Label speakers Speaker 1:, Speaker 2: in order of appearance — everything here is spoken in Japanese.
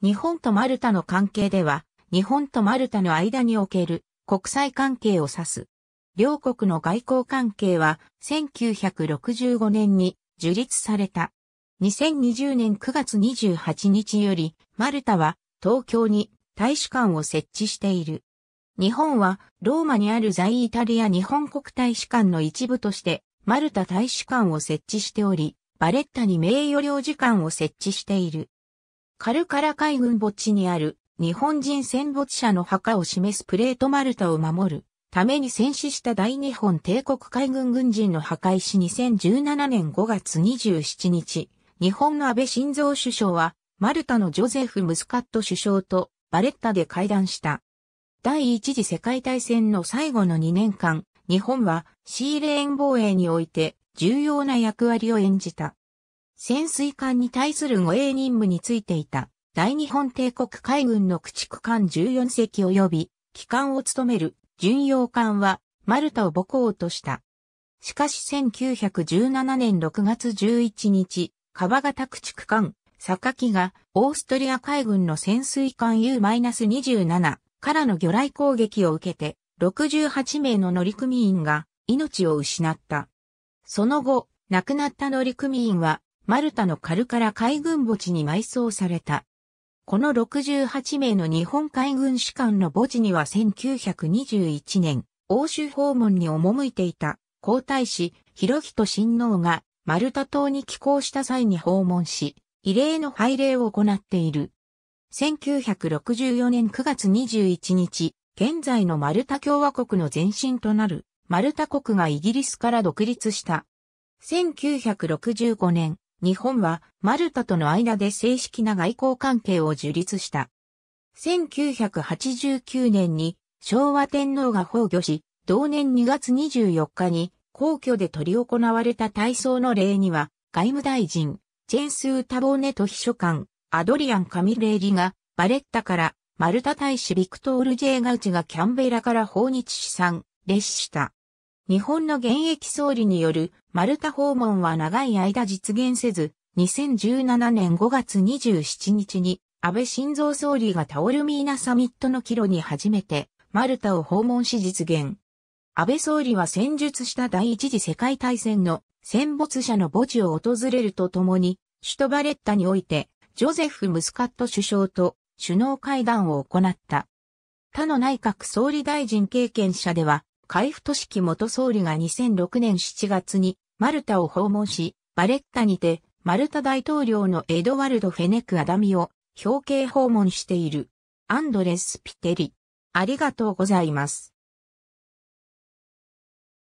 Speaker 1: 日本とマルタの関係では、日本とマルタの間における国際関係を指す。両国の外交関係は1965年に樹立された。2020年9月28日より、マルタは東京に大使館を設置している。日本はローマにある在イタリア日本国大使館の一部としてマルタ大使館を設置しており、バレッタに名誉領事館を設置している。カルカラ海軍墓地にある日本人戦没者の墓を示すプレートマルタを守るために戦死した大日本帝国海軍軍人の墓石2017年5月27日、日本の安倍晋三首相はマルタのジョゼフ・ムスカット首相とバレッタで会談した。第一次世界大戦の最後の2年間、日本はシーレーン防衛において重要な役割を演じた。潜水艦に対する護衛任務についていた大日本帝国海軍の駆逐艦14隻及び機関を務める巡洋艦はマルタを母港とした。しかし1917年6月11日、川形駆逐艦、木がオーストリア海軍の潜水艦 U-27 からの魚雷攻撃を受けて68名の乗組員が命を失った。その後、亡くなった乗組員はマルタのカルカラ海軍墓地に埋葬された。この68名の日本海軍士官の墓地には1921年、欧州訪問に赴いていた皇太子、広人親王がマルタ島に寄港した際に訪問し、異例の拝礼を行っている。1964年9月21日、現在のマルタ共和国の前身となる、マルタ国がイギリスから独立した。1965年、日本はマルタとの間で正式な外交関係を樹立した。1989年に昭和天皇が崩御し、同年2月24日に皇居で執り行われた体操の礼には、外務大臣、チェンスー・タボーネと秘書官、アドリアン・カミレーリが、バレッタから、マルタ大使ビクトール・ジェーガウチがキャンベラから訪日資産、列した。日本の現役総理によるマルタ訪問は長い間実現せず、2017年5月27日に安倍晋三総理がタオルミーナサミットの帰路に初めてマルタを訪問し実現。安倍総理は戦術した第一次世界大戦の戦没者の墓地を訪れるとともに、首都バレッタにおいて、ジョゼフ・ムスカット首相と首脳会談を行った。他の内閣総理大臣経験者では、海部俊樹元総理が2006年7月にマルタを訪問し、バレッタにてマルタ大統領のエドワルド・フェネク・アダミを表敬訪問している。アンドレス・ピテリ。ありがとうございます。